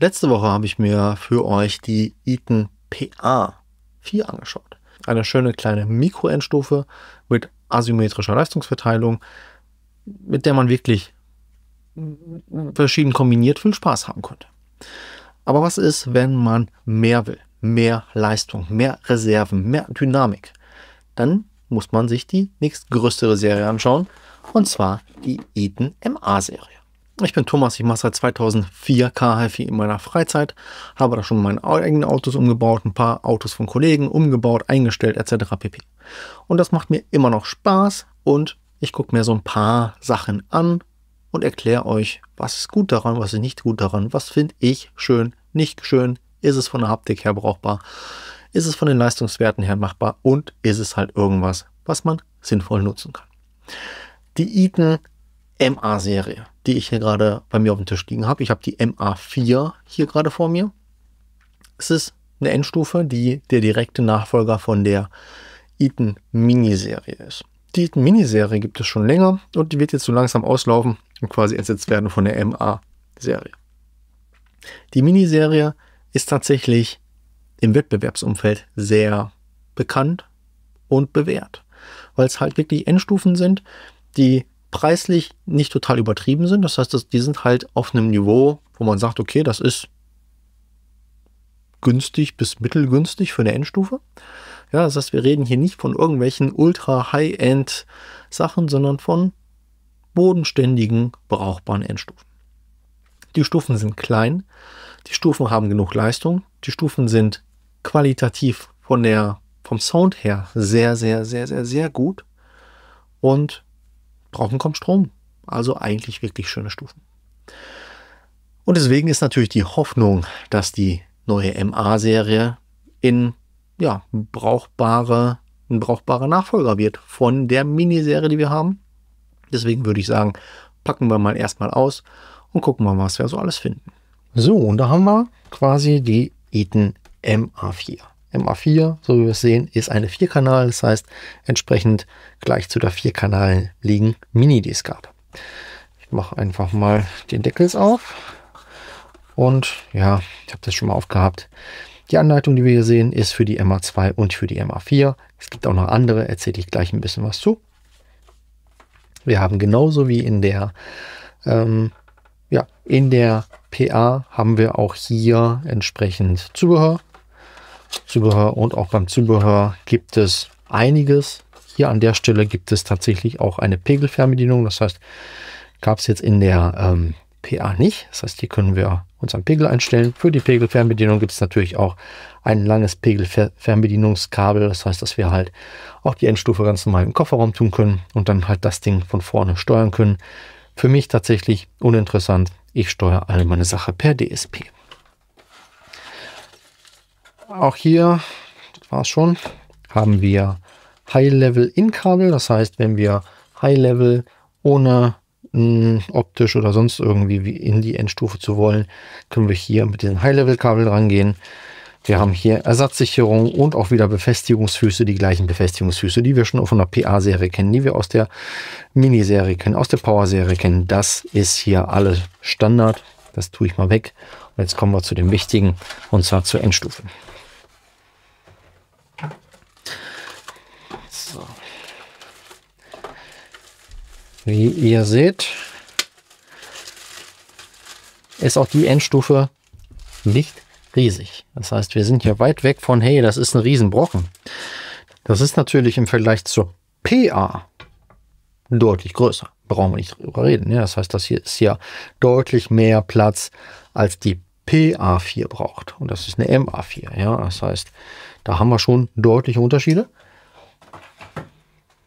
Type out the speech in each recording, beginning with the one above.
Letzte Woche habe ich mir für euch die Eaton PA4 angeschaut. Eine schöne kleine Mikro-Endstufe mit asymmetrischer Leistungsverteilung, mit der man wirklich verschieden kombiniert viel Spaß haben konnte. Aber was ist, wenn man mehr will? Mehr Leistung, mehr Reserven, mehr Dynamik? Dann muss man sich die nächstgrößere Serie anschauen, und zwar die Eaton MA-Serie. Ich bin Thomas, ich mache seit 2004 KHFI in meiner Freizeit, habe da schon meine eigenen Autos umgebaut, ein paar Autos von Kollegen umgebaut, eingestellt etc. pp. Und das macht mir immer noch Spaß und ich gucke mir so ein paar Sachen an und erkläre euch, was ist gut daran, was ist nicht gut daran, was finde ich schön, nicht schön, ist es von der Haptik her brauchbar, ist es von den Leistungswerten her machbar und ist es halt irgendwas, was man sinnvoll nutzen kann. Die Eaton MA-Serie, die ich hier gerade bei mir auf dem Tisch liegen habe. Ich habe die MA4 hier gerade vor mir. Es ist eine Endstufe, die der direkte Nachfolger von der Eaton Miniserie ist. Die Eaton Miniserie gibt es schon länger und die wird jetzt so langsam auslaufen und quasi ersetzt werden von der MA-Serie. Die Miniserie ist tatsächlich im Wettbewerbsumfeld sehr bekannt und bewährt, weil es halt wirklich Endstufen sind, die preislich nicht total übertrieben sind. Das heißt, dass die sind halt auf einem Niveau, wo man sagt, okay, das ist günstig bis mittelgünstig für eine Endstufe. Ja, das heißt, wir reden hier nicht von irgendwelchen ultra High-End Sachen, sondern von bodenständigen, brauchbaren Endstufen. Die Stufen sind klein, die Stufen haben genug Leistung, die Stufen sind qualitativ von der, vom Sound her sehr, sehr, sehr, sehr, sehr gut und brauchen kaum Strom. Also eigentlich wirklich schöne Stufen. Und deswegen ist natürlich die Hoffnung, dass die neue MA-Serie in ja, brauchbare, ein brauchbarer Nachfolger wird von der Miniserie, die wir haben. Deswegen würde ich sagen, packen wir mal erstmal aus und gucken mal, was wir so alles finden. So, und da haben wir quasi die Eten MA4. MA4, so wie wir es sehen, ist eine Vierkanal, das heißt entsprechend gleich zu der Vierkanal liegen Minidisc ab. Ich mache einfach mal den Deckel auf und ja, ich habe das schon mal aufgehabt. Die Anleitung, die wir hier sehen, ist für die MA2 und für die MA4. Es gibt auch noch andere, erzähle ich gleich ein bisschen was zu. Wir haben genauso wie in der, ähm, ja, in der PA haben wir auch hier entsprechend Zubehör. Zubehör und auch beim Zubehör gibt es einiges. Hier an der Stelle gibt es tatsächlich auch eine Pegelfernbedienung. Das heißt, gab es jetzt in der ähm, PA nicht. Das heißt, hier können wir unseren Pegel einstellen. Für die Pegelfernbedienung gibt es natürlich auch ein langes Pegelfernbedienungskabel. Das heißt, dass wir halt auch die Endstufe ganz normal im Kofferraum tun können und dann halt das Ding von vorne steuern können. Für mich tatsächlich uninteressant. Ich steuere alle meine Sache per DSP. Auch hier, das war es schon, haben wir High-Level-In-Kabel. Das heißt, wenn wir High-Level ohne mh, hm, optisch oder sonst irgendwie in die Endstufe zu wollen, können wir hier mit diesem High-Level-Kabel rangehen. Wir haben hier Ersatzsicherung und auch wieder Befestigungsfüße, die gleichen Befestigungsfüße, die wir schon von der PA-Serie kennen, die wir aus der Mini-Serie kennen, aus der Power-Serie kennen. Das ist hier alles Standard. Das tue ich mal weg. Und jetzt kommen wir zu dem Wichtigen, und zwar zur Endstufe. So. Wie ihr seht, ist auch die Endstufe nicht riesig. Das heißt, wir sind ja weit weg von, hey, das ist ein Riesenbrocken. Das ist natürlich im Vergleich zur PA deutlich größer. Brauchen wir nicht drüber reden. Ja, das heißt, das hier ist ja deutlich mehr Platz, als die PA4 braucht. Und das ist eine MA4. Ja, das heißt, da haben wir schon deutliche Unterschiede.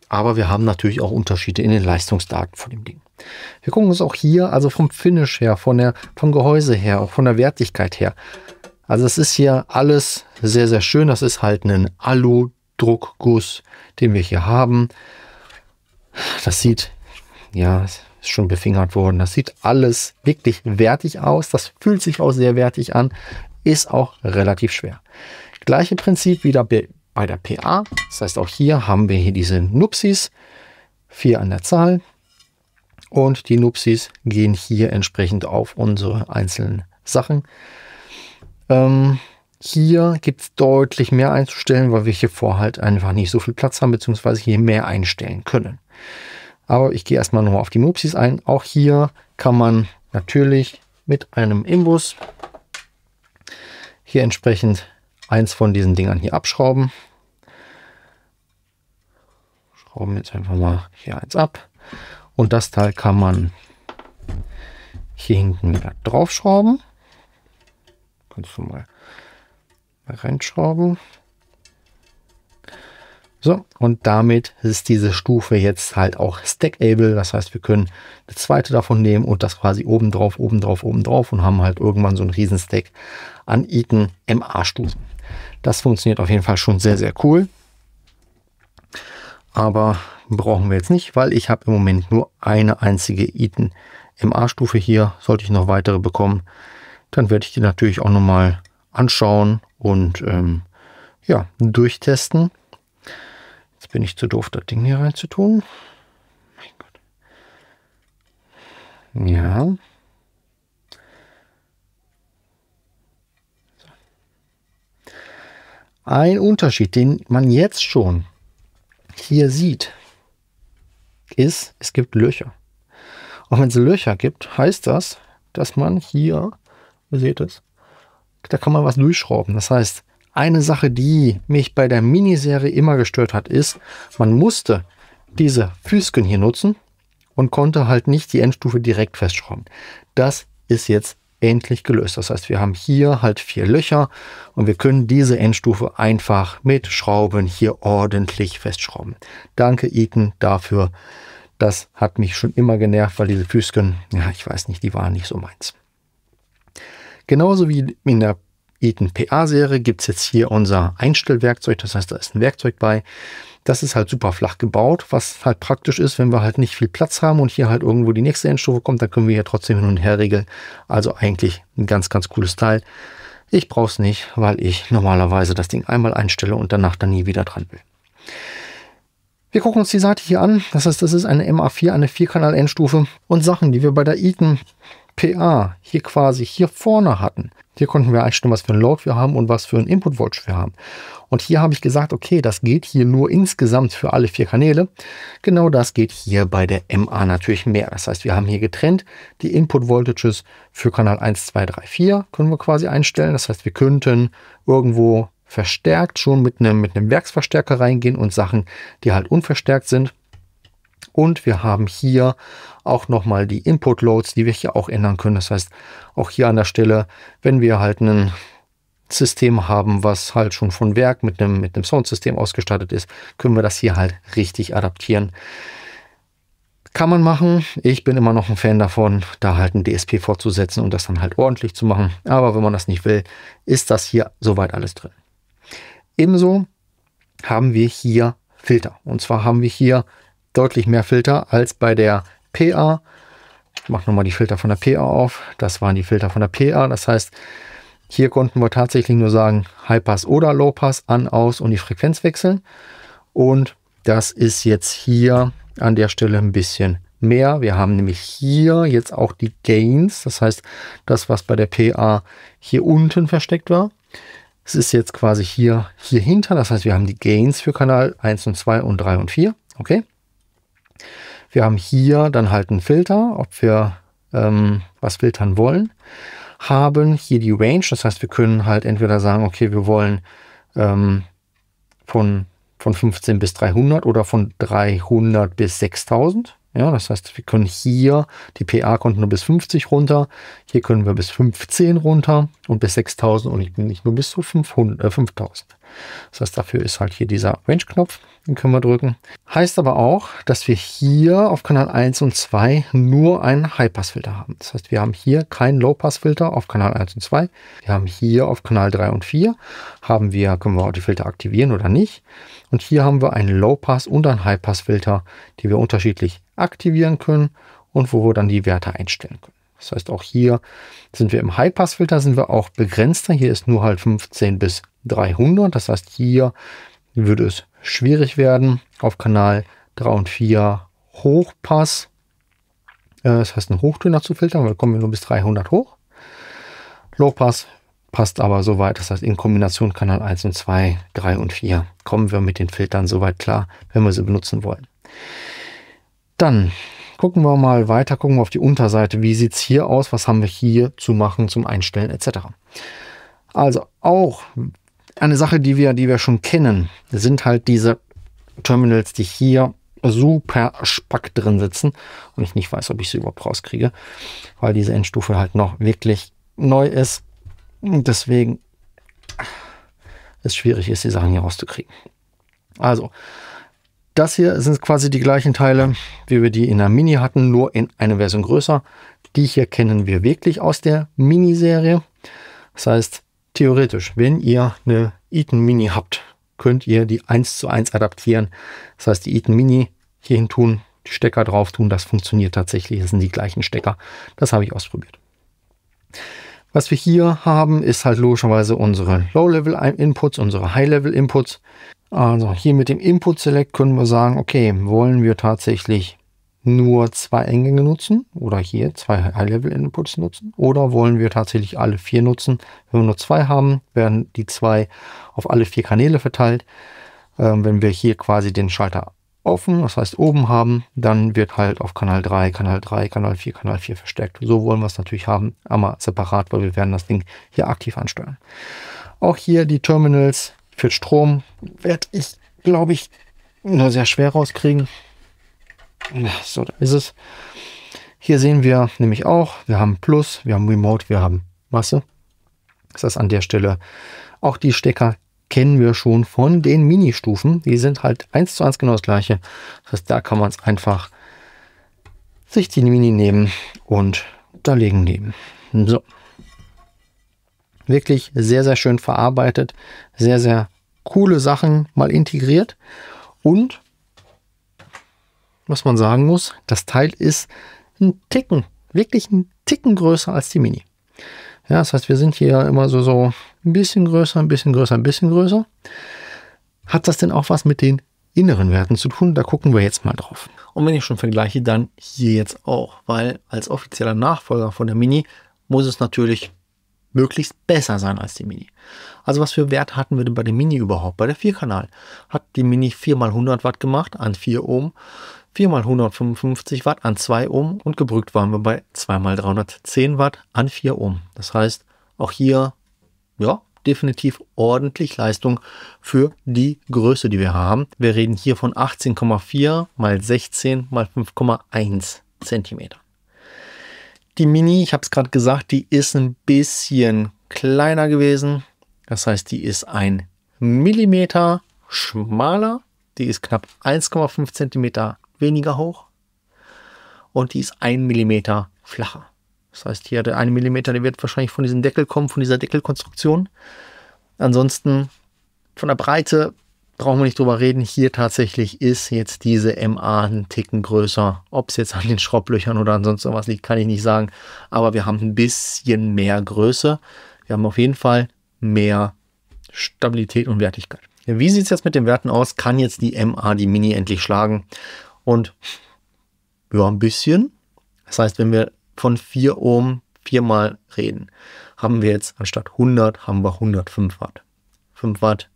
Aber wir haben natürlich auch Unterschiede in den Leistungsdaten von dem Ding. Wir gucken uns auch hier, also vom Finish her, von der, vom Gehäuse her, auch von der Wertigkeit her. Also es ist hier alles sehr, sehr schön. Das ist halt ein Alu-Druckguss, den wir hier haben. Das sieht, ja, ist schon befingert worden. Das sieht alles wirklich wertig aus. Das fühlt sich auch sehr wertig an. Ist auch relativ schwer. Gleiche Prinzip wie der bei der PA. Das heißt, auch hier haben wir hier diese Nupsis, vier an der Zahl. Und die Nupsis gehen hier entsprechend auf unsere einzelnen Sachen. Ähm, hier gibt es deutlich mehr einzustellen, weil wir hier vor halt einfach nicht so viel Platz haben, beziehungsweise hier mehr einstellen können. Aber ich gehe erstmal nochmal auf die Nupsis ein. Auch hier kann man natürlich mit einem Imbus hier entsprechend eins von diesen Dingern hier abschrauben. Schrauben jetzt einfach mal hier eins ab. Und das Teil kann man hier hinten wieder draufschrauben. Kannst du mal reinschrauben. So, und damit ist diese Stufe jetzt halt auch stackable. Das heißt, wir können eine zweite davon nehmen und das quasi oben drauf, oben drauf, oben drauf und haben halt irgendwann so einen riesen Stack an Eaton MA-Stufen. Das funktioniert auf jeden Fall schon sehr, sehr cool. Aber brauchen wir jetzt nicht, weil ich habe im Moment nur eine einzige Eaton MA-Stufe hier. Sollte ich noch weitere bekommen, dann werde ich die natürlich auch nochmal anschauen und ähm, ja, durchtesten. Jetzt bin ich zu doof, das Ding hier reinzutun. Mein Gott. Ja. Ein Unterschied, den man jetzt schon hier sieht, ist, es gibt Löcher. Und wenn es Löcher gibt, heißt das, dass man hier, ihr seht es, da kann man was durchschrauben. Das heißt, eine Sache, die mich bei der Miniserie immer gestört hat, ist, man musste diese Füßchen hier nutzen und konnte halt nicht die Endstufe direkt festschrauben. Das ist jetzt endlich gelöst. Das heißt, wir haben hier halt vier Löcher und wir können diese Endstufe einfach mit Schrauben hier ordentlich festschrauben. Danke Iken dafür. Das hat mich schon immer genervt, weil diese Füßchen, ja, ich weiß nicht, die waren nicht so meins. Genauso wie in der Eaton PA-Serie gibt es jetzt hier unser Einstellwerkzeug. Das heißt, da ist ein Werkzeug bei. Das ist halt super flach gebaut, was halt praktisch ist, wenn wir halt nicht viel Platz haben und hier halt irgendwo die nächste Endstufe kommt, dann können wir hier trotzdem hin und her regeln. Also eigentlich ein ganz, ganz cooles Teil. Ich brauche es nicht, weil ich normalerweise das Ding einmal einstelle und danach dann nie wieder dran will. Wir gucken uns die Seite hier an. Das heißt, das ist eine MA4, eine Vierkanal-Endstufe und Sachen, die wir bei der Eaton PA hier quasi hier vorne hatten. Hier konnten wir einstellen, was für ein Load wir haben und was für ein Input Voltage wir haben. Und hier habe ich gesagt, okay, das geht hier nur insgesamt für alle vier Kanäle. Genau das geht hier bei der MA natürlich mehr. Das heißt, wir haben hier getrennt die Input Voltages für Kanal 1, 2, 3, 4 können wir quasi einstellen. Das heißt, wir könnten irgendwo verstärkt schon mit einem, mit einem Werksverstärker reingehen und Sachen, die halt unverstärkt sind, und wir haben hier auch nochmal die Input Loads, die wir hier auch ändern können. Das heißt, auch hier an der Stelle, wenn wir halt ein System haben, was halt schon von Werk mit einem, mit einem Soundsystem ausgestattet ist, können wir das hier halt richtig adaptieren. Kann man machen. Ich bin immer noch ein Fan davon, da halt ein DSP fortzusetzen und das dann halt ordentlich zu machen. Aber wenn man das nicht will, ist das hier soweit alles drin. Ebenso haben wir hier Filter. Und zwar haben wir hier deutlich mehr Filter als bei der PA. Ich mache nochmal die Filter von der PA auf. Das waren die Filter von der PA. Das heißt, hier konnten wir tatsächlich nur sagen Highpass oder Lowpass an, aus und die Frequenz wechseln. Und das ist jetzt hier an der Stelle ein bisschen mehr. Wir haben nämlich hier jetzt auch die Gains, das heißt das, was bei der PA hier unten versteckt war. Es ist jetzt quasi hier, hier hinter, das heißt wir haben die Gains für Kanal 1 und 2 und 3 und 4. Okay, wir haben hier dann halt einen Filter, ob wir ähm, was filtern wollen. Haben hier die Range, das heißt, wir können halt entweder sagen, okay, wir wollen ähm, von, von 15 bis 300 oder von 300 bis 6000. Ja, das heißt, wir können hier, die PA konnten nur bis 50 runter, hier können wir bis 15 runter und bis 6000 und nicht nur bis zu 500, äh, 5000. Das heißt, dafür ist halt hier dieser Range-Knopf, den können wir drücken. Heißt aber auch, dass wir hier auf Kanal 1 und 2 nur einen High-Pass-Filter haben. Das heißt, wir haben hier keinen Low-Pass-Filter auf Kanal 1 und 2. Wir haben hier auf Kanal 3 und 4, haben wir, können wir auch die Filter aktivieren oder nicht. Und hier haben wir einen Low-Pass und einen High-Pass-Filter, die wir unterschiedlich aktivieren können und wo wir dann die Werte einstellen können. Das heißt, auch hier sind wir im High-Pass-Filter, sind wir auch begrenzter. Hier ist nur halt 15 bis 300. Das heißt, hier würde es schwierig werden. Auf Kanal 3 und 4 Hochpass. Äh, das heißt, einen Hochtöner zu filtern, weil kommen wir nur bis 300 hoch. Lowpass passt aber so weit. Das heißt, in Kombination Kanal 1 und 2, 3 und 4 kommen wir mit den Filtern so weit klar, wenn wir sie benutzen wollen. Dann gucken wir mal weiter, gucken wir auf die Unterseite. Wie sieht es hier aus? Was haben wir hier zu machen zum Einstellen etc.? Also auch eine Sache, die wir, die wir schon kennen, sind halt diese Terminals, die hier super spack drin sitzen und ich nicht weiß, ob ich sie überhaupt rauskriege, weil diese Endstufe halt noch wirklich neu ist. Deswegen ist es schwierig ist, die Sachen hier rauszukriegen. Also, das hier sind quasi die gleichen Teile, wie wir die in der Mini hatten, nur in einer Version größer. Die hier kennen wir wirklich aus der Miniserie. Das heißt, theoretisch, wenn ihr eine Eaton Mini habt, könnt ihr die 1 zu 1 adaptieren. Das heißt, die Eaton Mini hierhin tun, die Stecker drauf tun, das funktioniert tatsächlich. Das sind die gleichen Stecker. Das habe ich ausprobiert. Was wir hier haben, ist halt logischerweise unsere Low-Level-Inputs, unsere High-Level-Inputs. Also hier mit dem Input-Select können wir sagen, okay, wollen wir tatsächlich nur zwei Eingänge nutzen oder hier zwei High-Level-Inputs nutzen oder wollen wir tatsächlich alle vier nutzen? Wenn wir nur zwei haben, werden die zwei auf alle vier Kanäle verteilt. Ähm, wenn wir hier quasi den Schalter offen, das heißt oben haben, dann wird halt auf Kanal 3, Kanal 3, Kanal 4, Kanal 4 versteckt. So wollen wir es natürlich haben, aber separat, weil wir werden das Ding hier aktiv ansteuern. Auch hier die Terminals für Strom werde ich, glaube ich, nur sehr schwer rauskriegen. So, da ist es. Hier sehen wir nämlich auch, wir haben Plus, wir haben Remote, wir haben Masse. Das ist an der Stelle auch die Stecker kennen wir schon von den Mini-Stufen. Die sind halt eins zu eins genau das gleiche. Das heißt, da kann man es einfach sich die Mini nehmen und da legen nehmen. So. Wirklich sehr, sehr schön verarbeitet. Sehr, sehr coole Sachen mal integriert. Und was man sagen muss, das Teil ist ein Ticken, wirklich ein Ticken größer als die Mini. Ja, das heißt, wir sind hier immer so, so ein bisschen größer, ein bisschen größer, ein bisschen größer. Hat das denn auch was mit den inneren Werten zu tun? Da gucken wir jetzt mal drauf. Und wenn ich schon vergleiche, dann hier jetzt auch, weil als offizieller Nachfolger von der Mini muss es natürlich möglichst besser sein als die Mini. Also was für Wert hatten wir denn bei der Mini überhaupt? Bei der 4-Kanal hat die Mini 4 x 100 Watt gemacht an 4 Ohm. 4x155 Watt an 2 Ohm und gebrückt waren wir bei 2 mal 310 Watt an 4 Ohm. Das heißt, auch hier, ja, definitiv ordentlich Leistung für die Größe, die wir haben. Wir reden hier von 18,4 mal 16 mal 5,1 Zentimeter. Die Mini, ich habe es gerade gesagt, die ist ein bisschen kleiner gewesen. Das heißt, die ist ein Millimeter schmaler. Die ist knapp 1,5 Zentimeter weniger hoch und die ist ein Millimeter flacher. Das heißt, hier der eine Millimeter, der wird wahrscheinlich von diesem Deckel kommen, von dieser Deckelkonstruktion. Ansonsten von der Breite brauchen wir nicht drüber reden. Hier tatsächlich ist jetzt diese MA ein Ticken größer. Ob es jetzt an den Schraublöchern oder ansonsten sowas liegt, kann ich nicht sagen. Aber wir haben ein bisschen mehr Größe. Wir haben auf jeden Fall mehr Stabilität und Wertigkeit. Wie sieht es jetzt mit den Werten aus? Kann jetzt die MA die Mini endlich schlagen? und ja, ein bisschen. Das heißt, wenn wir von 4 Ohm viermal reden, haben wir jetzt anstatt 100, haben wir 105 Watt. 5 Watt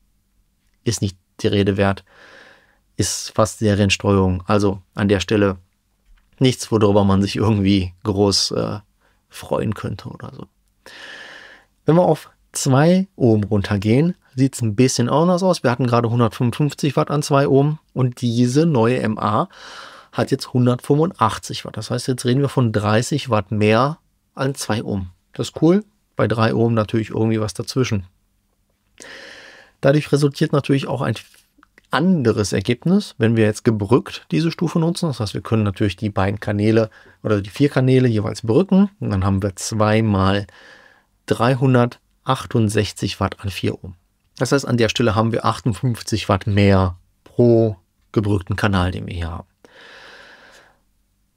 ist nicht die Rede wert, ist fast Serienstreuung. Also an der Stelle nichts, worüber man sich irgendwie groß äh, freuen könnte oder so. Wenn wir auf 2 Ohm runtergehen, sieht es ein bisschen anders aus. Wir hatten gerade 155 Watt an 2 Ohm und diese neue MA hat jetzt 185 Watt. Das heißt, jetzt reden wir von 30 Watt mehr an 2 Ohm. Das ist cool. Bei 3 Ohm natürlich irgendwie was dazwischen. Dadurch resultiert natürlich auch ein anderes Ergebnis, wenn wir jetzt gebrückt diese Stufe nutzen. Das heißt, wir können natürlich die beiden Kanäle oder die vier Kanäle jeweils brücken. Und dann haben wir zweimal 368 Watt an 4 Ohm. Das heißt, an der Stelle haben wir 58 Watt mehr pro gebrückten Kanal, den wir hier haben.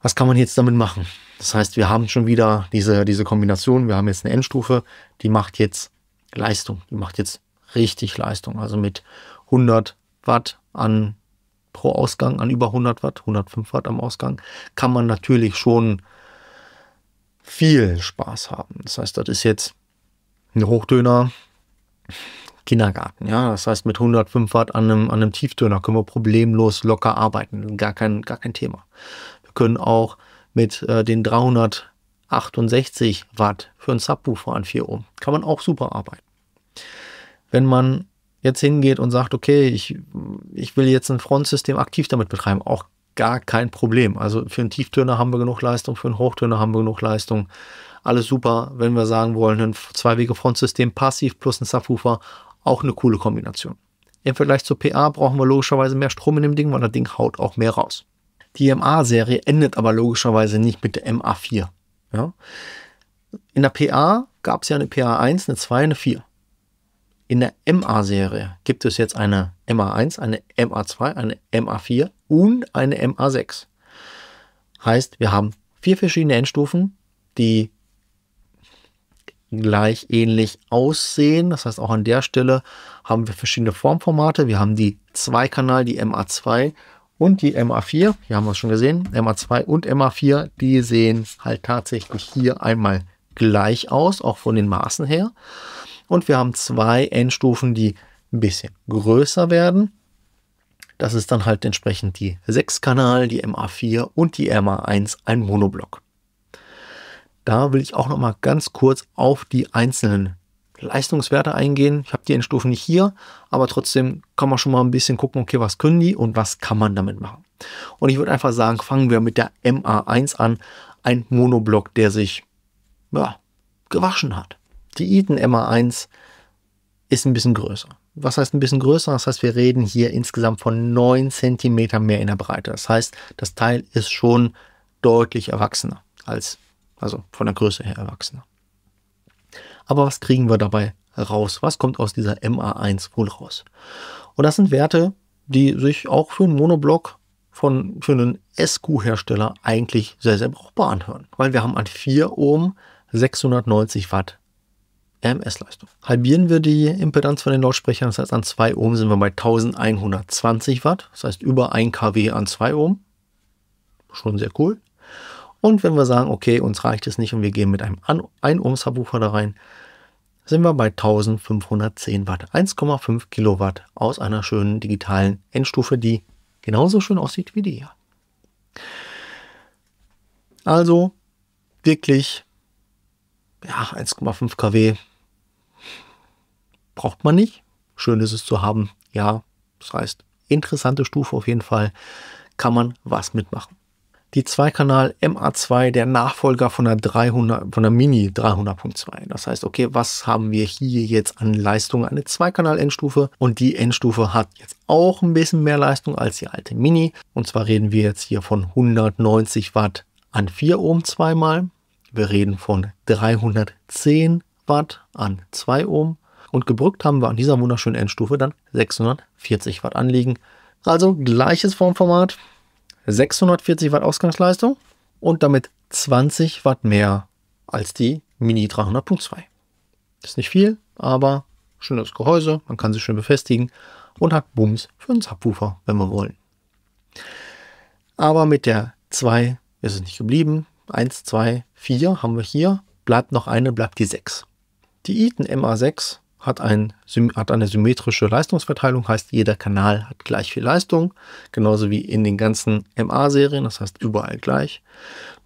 Was kann man jetzt damit machen? Das heißt, wir haben schon wieder diese, diese Kombination. Wir haben jetzt eine Endstufe, die macht jetzt Leistung. Die macht jetzt richtig Leistung. Also mit 100 Watt an pro Ausgang, an über 100 Watt, 105 Watt am Ausgang, kann man natürlich schon viel Spaß haben. Das heißt, das ist jetzt ein Hochtöner, Kindergarten. Ja, das heißt, mit 105 Watt an einem, an einem Tieftöner können wir problemlos locker arbeiten. Gar kein, gar kein Thema. Wir können auch mit äh, den 368 Watt für einen Subwoofer an 4 Ohm. Kann man auch super arbeiten. Wenn man jetzt hingeht und sagt, okay, ich, ich will jetzt ein Frontsystem aktiv damit betreiben, auch gar kein Problem. Also für einen Tieftöner haben wir genug Leistung, für einen Hochtöner haben wir genug Leistung. Alles super, wenn wir sagen wollen, ein zwei wege frontsystem passiv plus ein Subwoofer, auch eine coole Kombination. Im Vergleich zur PA brauchen wir logischerweise mehr Strom in dem Ding, weil das Ding haut auch mehr raus. Die MA-Serie endet aber logischerweise nicht mit der MA4. Ja? In der PA gab es ja eine PA1, eine 2, eine 4. In der MA-Serie gibt es jetzt eine MA1, eine MA2, eine MA4 und eine MA6. Heißt, wir haben vier verschiedene Endstufen, die gleich ähnlich aussehen. Das heißt, auch an der Stelle haben wir verschiedene Formformate. Wir haben die 2-Kanal, die MA2 und die MA4. Hier haben wir es schon gesehen. MA2 und MA4, die sehen halt tatsächlich hier einmal gleich aus, auch von den Maßen her. Und wir haben zwei Endstufen, die ein bisschen größer werden. Das ist dann halt entsprechend die 6-Kanal, die MA4 und die MA1, ein Monoblock. Da will ich auch noch mal ganz kurz auf die einzelnen Leistungswerte eingehen. Ich habe die Endstufen nicht hier, aber trotzdem kann man schon mal ein bisschen gucken, okay, was können die und was kann man damit machen. Und ich würde einfach sagen, fangen wir mit der MA1 an, ein Monoblock, der sich ja, gewaschen hat. Die Eaton MA1 ist ein bisschen größer. Was heißt ein bisschen größer? Das heißt, wir reden hier insgesamt von 9 cm mehr in der Breite. Das heißt, das Teil ist schon deutlich erwachsener als also von der Größe her Erwachsener. Aber was kriegen wir dabei raus? Was kommt aus dieser MA1 wohl raus? Und das sind Werte, die sich auch für einen Monoblock von, für einen SQ-Hersteller eigentlich sehr, sehr brauchbar anhören. Weil wir haben an 4 Ohm 690 Watt RMS-Leistung. Halbieren wir die Impedanz von den Lautsprechern, das heißt an 2 Ohm sind wir bei 1120 Watt, das heißt über 1 kW an 2 Ohm. Schon sehr cool. Und wenn wir sagen, okay, uns reicht es nicht und wir gehen mit einem ein ohms da rein, sind wir bei 1510 Watt, 1,5 Kilowatt aus einer schönen digitalen Endstufe, die genauso schön aussieht wie die hier. Also wirklich, ja, 1,5 kW braucht man nicht. Schön ist es zu haben, ja. Das heißt, interessante Stufe auf jeden Fall, kann man was mitmachen die Zweikanal MA2 der Nachfolger von der 300, von der Mini 300.2. Das heißt, okay, was haben wir hier jetzt an Leistung? Eine Zweikanal-Endstufe und die Endstufe hat jetzt auch ein bisschen mehr Leistung als die alte Mini. Und zwar reden wir jetzt hier von 190 Watt an 4 Ohm zweimal. Wir reden von 310 Watt an 2 Ohm. Und gebrückt haben wir an dieser wunderschönen Endstufe dann 640 Watt anliegen. Also gleiches Formformat, 640 Watt Ausgangsleistung und damit 20 Watt mehr als die Mini 300.2. Ist nicht viel, aber schönes Gehäuse, man kann sich schön befestigen und hat Bums für einen Subwoofer, wenn wir wollen. Aber mit der 2 ist es nicht geblieben. 1, 2, 4 haben wir hier. Bleibt noch eine, bleibt die 6. Die Eaton MA6 hat, ein, hat eine symmetrische Leistungsverteilung, heißt jeder Kanal hat gleich viel Leistung, genauso wie in den ganzen MA-Serien, das heißt überall gleich.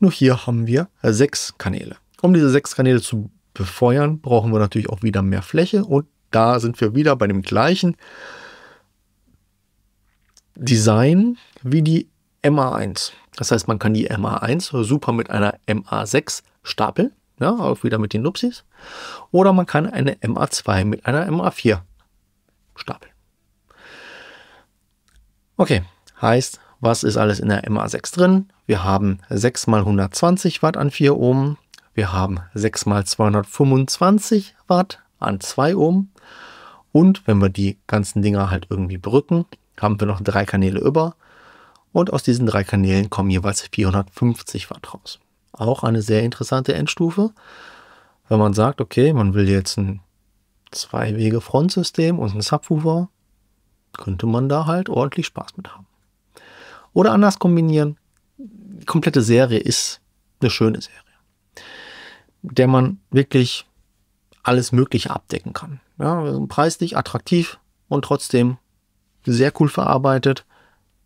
Nur hier haben wir sechs Kanäle. Um diese sechs Kanäle zu befeuern, brauchen wir natürlich auch wieder mehr Fläche und da sind wir wieder bei dem gleichen Design wie die MA1. Das heißt, man kann die MA1 super mit einer MA6 stapeln ja, ne, auch wieder mit den Nupsis. Oder man kann eine MA2 mit einer MA4 stapeln. Okay, heißt, was ist alles in der MA6 drin? Wir haben 6 mal 120 Watt an 4 Ohm. Wir haben 6 mal 225 Watt an 2 Ohm. Und wenn wir die ganzen Dinger halt irgendwie brücken, haben wir noch drei Kanäle über. Und aus diesen drei Kanälen kommen jeweils 450 Watt raus auch eine sehr interessante Endstufe. Wenn man sagt, okay, man will jetzt ein Zwei-Wege-Frontsystem und ein Subwoofer, könnte man da halt ordentlich Spaß mit haben. Oder anders kombinieren, die komplette Serie ist eine schöne Serie, der man wirklich alles Mögliche abdecken kann. Ja, also preislich attraktiv und trotzdem sehr cool verarbeitet,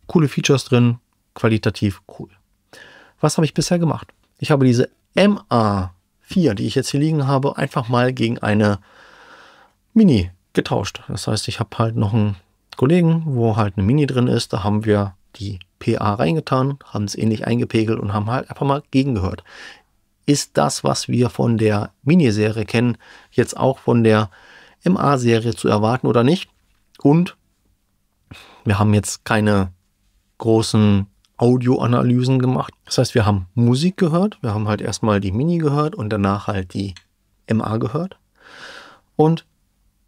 coole Features drin, qualitativ cool. Was habe ich bisher gemacht? Ich habe diese MA4, die ich jetzt hier liegen habe, einfach mal gegen eine Mini getauscht. Das heißt, ich habe halt noch einen Kollegen, wo halt eine Mini drin ist. Da haben wir die PA reingetan, haben es ähnlich eingepegelt und haben halt einfach mal gegengehört. Ist das, was wir von der Mini-Serie kennen, jetzt auch von der MA-Serie zu erwarten oder nicht? Und wir haben jetzt keine großen Audioanalysen gemacht. Das heißt, wir haben Musik gehört, wir haben halt erstmal die Mini gehört und danach halt die MA gehört. Und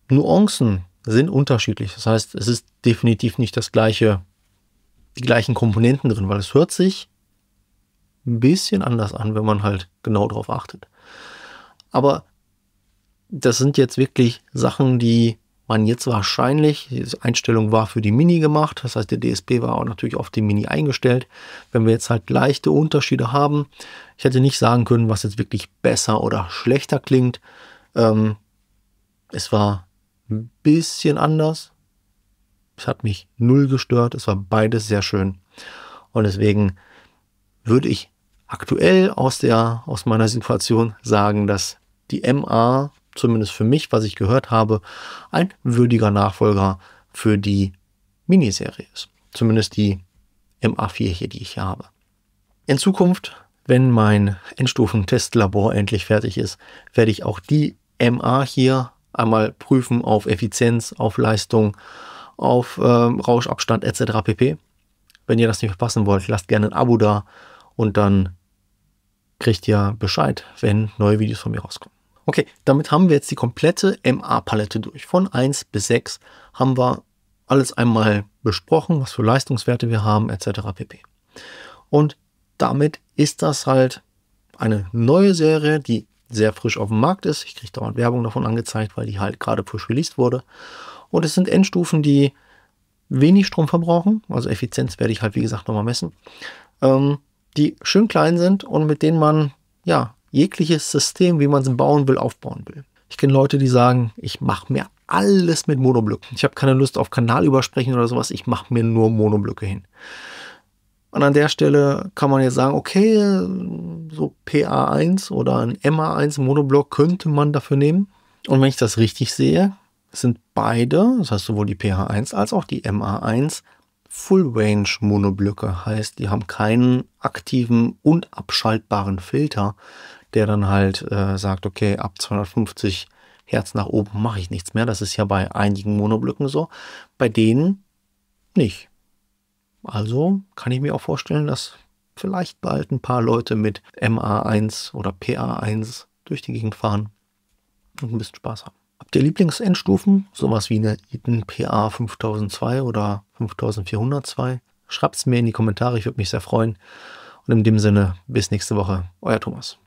Nuancen sind unterschiedlich. Das heißt, es ist definitiv nicht das gleiche, die gleichen Komponenten drin, weil es hört sich ein bisschen anders an, wenn man halt genau drauf achtet. Aber das sind jetzt wirklich Sachen, die man jetzt wahrscheinlich, die Einstellung war für die Mini gemacht, das heißt der DSP war auch natürlich auf die Mini eingestellt. Wenn wir jetzt halt leichte Unterschiede haben, ich hätte nicht sagen können, was jetzt wirklich besser oder schlechter klingt. Ähm, es war ein bisschen anders. Es hat mich null gestört. Es war beides sehr schön. Und deswegen würde ich aktuell aus, der, aus meiner Situation sagen, dass die MA zumindest für mich, was ich gehört habe, ein würdiger Nachfolger für die Miniserie ist. Zumindest die MA4 hier, die ich hier habe. In Zukunft, wenn mein Endstufentestlabor endlich fertig ist, werde ich auch die MA hier einmal prüfen auf Effizienz, auf Leistung, auf äh, Rauschabstand etc. pp. Wenn ihr das nicht verpassen wollt, lasst gerne ein Abo da und dann kriegt ihr Bescheid, wenn neue Videos von mir rauskommen. Okay, damit haben wir jetzt die komplette MA-Palette durch. Von 1 bis 6 haben wir alles einmal besprochen, was für Leistungswerte wir haben, etc. pp. Und damit ist das halt eine neue Serie, die sehr frisch auf dem Markt ist. Ich kriege dauernd Werbung davon angezeigt, weil die halt gerade frisch released wurde. Und es sind Endstufen, die wenig Strom verbrauchen. Also Effizienz werde ich halt, wie gesagt, nochmal messen. Ähm, die schön klein sind und mit denen man ja jegliches System, wie man es bauen will, aufbauen will. Ich kenne Leute, die sagen, ich mache mir alles mit Monoblöcken. Ich habe keine Lust auf Kanalübersprechen oder sowas. Ich mache mir nur Monoblöcke hin. Und an der Stelle kann man jetzt sagen, okay, so PA1 oder ein MA1 Monoblock könnte man dafür nehmen. Und wenn ich das richtig sehe, sind beide, das heißt sowohl die pa 1 als auch die MA1, Full Range Monoblöcke. Heißt, die haben keinen aktiven und abschaltbaren Filter der dann halt äh, sagt, okay, ab 250 Hertz nach oben mache ich nichts mehr. Das ist ja bei einigen Monoblöcken so, bei denen nicht. Also kann ich mir auch vorstellen, dass vielleicht bald ein paar Leute mit MA1 oder PA1 durch die Gegend fahren und ein bisschen Spaß haben. Habt ihr Lieblingsendstufen? Sowas wie eine Eden PA 5002 oder 5402? Schreibt es mir in die Kommentare, ich würde mich sehr freuen. Und in dem Sinne, bis nächste Woche, euer Thomas.